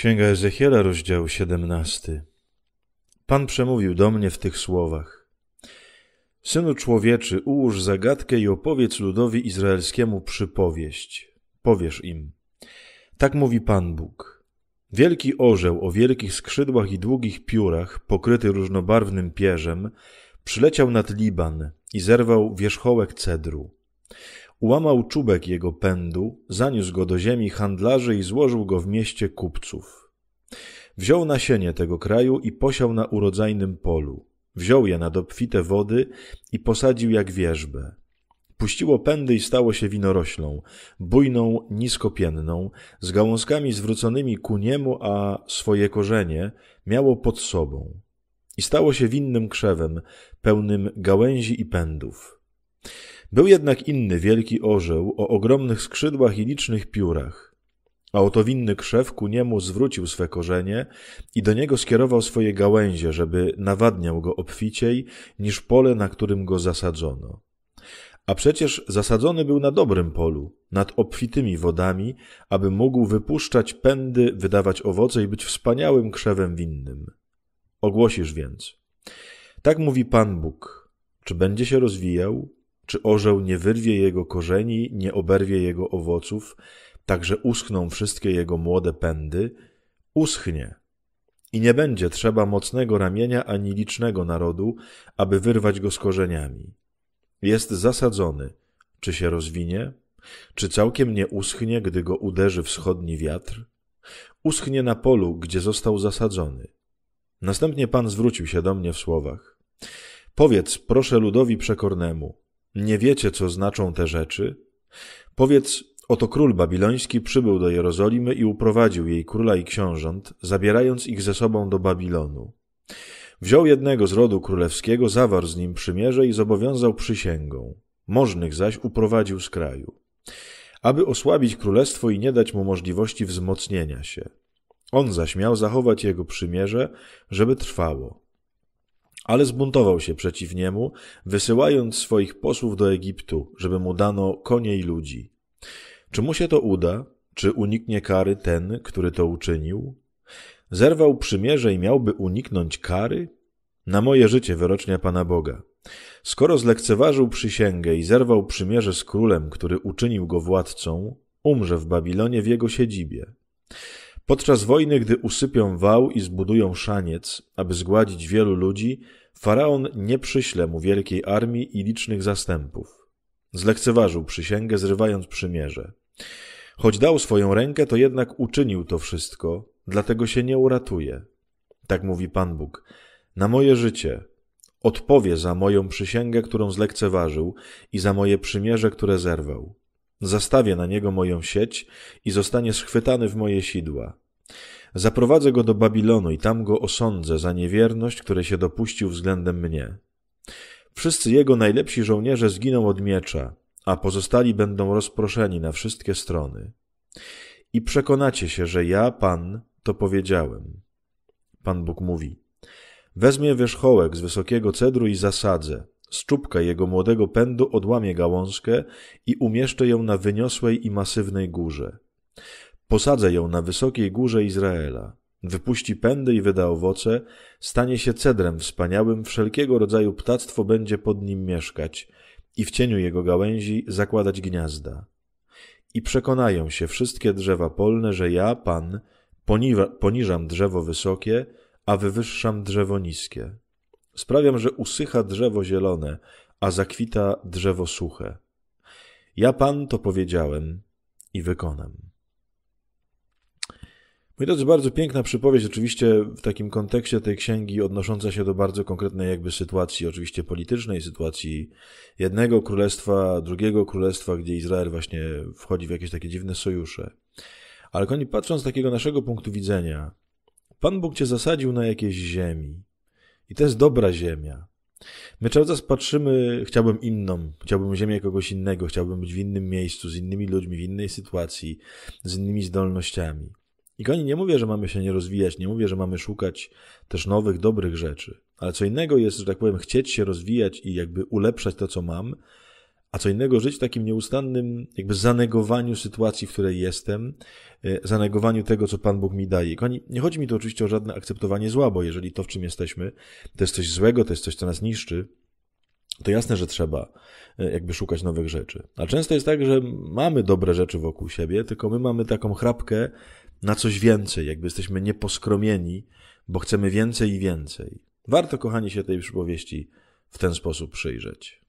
Księga Ezechiela, rozdział 17. Pan przemówił do mnie w tych słowach: Synu człowieczy, ułóż zagadkę i opowiedz ludowi izraelskiemu przypowieść. Powiesz im: Tak mówi Pan Bóg. Wielki orzeł o wielkich skrzydłach i długich piórach, pokryty różnobarwnym pierzem, przyleciał nad Liban i zerwał wierzchołek cedru. Ułamał czubek jego pędu, zaniósł go do ziemi handlarzy i złożył go w mieście kupców. Wziął nasienie tego kraju i posiał na urodzajnym polu. Wziął je na dobfite wody i posadził jak wierzbę. Puściło pędy i stało się winoroślą, bujną, niskopienną, z gałązkami zwróconymi ku niemu, a swoje korzenie miało pod sobą. I stało się winnym krzewem, pełnym gałęzi i pędów. Był jednak inny wielki orzeł o ogromnych skrzydłach i licznych piórach. winny krzew ku niemu zwrócił swe korzenie i do niego skierował swoje gałęzie, żeby nawadniał go obficiej niż pole, na którym go zasadzono. A przecież zasadzony był na dobrym polu, nad obfitymi wodami, aby mógł wypuszczać pędy, wydawać owoce i być wspaniałym krzewem winnym. Ogłosisz więc. Tak mówi Pan Bóg. Czy będzie się rozwijał, czy orzeł nie wyrwie jego korzeni, nie oberwie jego owoców, tak że uschną wszystkie jego młode pędy? Uschnie. I nie będzie trzeba mocnego ramienia ani licznego narodu, aby wyrwać go z korzeniami. Jest zasadzony. Czy się rozwinie? Czy całkiem nie uschnie, gdy go uderzy wschodni wiatr? Uschnie na polu, gdzie został zasadzony. Następnie Pan zwrócił się do mnie w słowach. Powiedz, proszę ludowi przekornemu, nie wiecie, co znaczą te rzeczy? Powiedz, oto król babiloński przybył do Jerozolimy i uprowadził jej króla i książąt, zabierając ich ze sobą do Babilonu. Wziął jednego z rodu królewskiego, zawarł z nim przymierze i zobowiązał przysięgą. Możnych zaś uprowadził z kraju, aby osłabić królestwo i nie dać mu możliwości wzmocnienia się. On zaś miał zachować jego przymierze, żeby trwało ale zbuntował się przeciw niemu, wysyłając swoich posłów do Egiptu, żeby mu dano konie i ludzi. Czy mu się to uda? Czy uniknie kary ten, który to uczynił? Zerwał przymierze i miałby uniknąć kary? Na moje życie wyrocznia Pana Boga. Skoro zlekceważył przysięgę i zerwał przymierze z królem, który uczynił go władcą, umrze w Babilonie w jego siedzibie. Podczas wojny, gdy usypią wał i zbudują szaniec, aby zgładzić wielu ludzi, faraon nie przyśle mu wielkiej armii i licznych zastępów. Zlekceważył przysięgę, zrywając przymierze. Choć dał swoją rękę, to jednak uczynił to wszystko, dlatego się nie uratuje. Tak mówi Pan Bóg. Na moje życie odpowie za moją przysięgę, którą zlekceważył i za moje przymierze, które zerwał. Zastawię na niego moją sieć i zostanie schwytany w moje sidła. Zaprowadzę go do Babilonu i tam go osądzę za niewierność, której się dopuścił względem mnie. Wszyscy jego najlepsi żołnierze zginą od miecza, a pozostali będą rozproszeni na wszystkie strony. I przekonacie się, że ja, Pan, to powiedziałem. Pan Bóg mówi: Wezmę wierzchołek z wysokiego cedru i zasadzę z czubka jego młodego pędu odłamie gałązkę i umieszczę ją na wyniosłej i masywnej górze. Posadzę ją na wysokiej górze Izraela. Wypuści pędy i wyda owoce, stanie się cedrem wspaniałym, wszelkiego rodzaju ptactwo będzie pod nim mieszkać i w cieniu jego gałęzi zakładać gniazda. I przekonają się wszystkie drzewa polne, że ja, Pan, poniżam drzewo wysokie, a wywyższam drzewo niskie. Sprawiam, że usycha drzewo zielone, a zakwita drzewo suche. Ja Pan to powiedziałem i wykonam. Moi drodzy, bardzo piękna przypowiedź, oczywiście w takim kontekście tej księgi odnosząca się do bardzo konkretnej jakby sytuacji, oczywiście politycznej, sytuacji jednego królestwa, drugiego królestwa, gdzie Izrael właśnie wchodzi w jakieś takie dziwne sojusze. Ale koni, patrząc z takiego naszego punktu widzenia, Pan Bóg cię zasadził na jakiejś ziemi, i to jest dobra ziemia. My cały czas patrzymy, chciałbym inną, chciałbym ziemię kogoś innego, chciałbym być w innym miejscu, z innymi ludźmi, w innej sytuacji, z innymi zdolnościami. I kochani, nie mówię, że mamy się nie rozwijać, nie mówię, że mamy szukać też nowych, dobrych rzeczy, ale co innego jest, że tak powiem, chcieć się rozwijać i jakby ulepszać to, co mam, a co innego żyć w takim nieustannym jakby zanegowaniu sytuacji, w której jestem, e, zanegowaniu tego, co Pan Bóg mi daje. Kochani, nie chodzi mi tu oczywiście o żadne akceptowanie zła, bo jeżeli to, w czym jesteśmy, to jest coś złego, to jest coś, co nas niszczy, to jasne, że trzeba e, jakby szukać nowych rzeczy. A często jest tak, że mamy dobre rzeczy wokół siebie, tylko my mamy taką chrapkę na coś więcej, jakby jesteśmy nieposkromieni, bo chcemy więcej i więcej. Warto, kochani, się tej przypowieści w ten sposób przyjrzeć.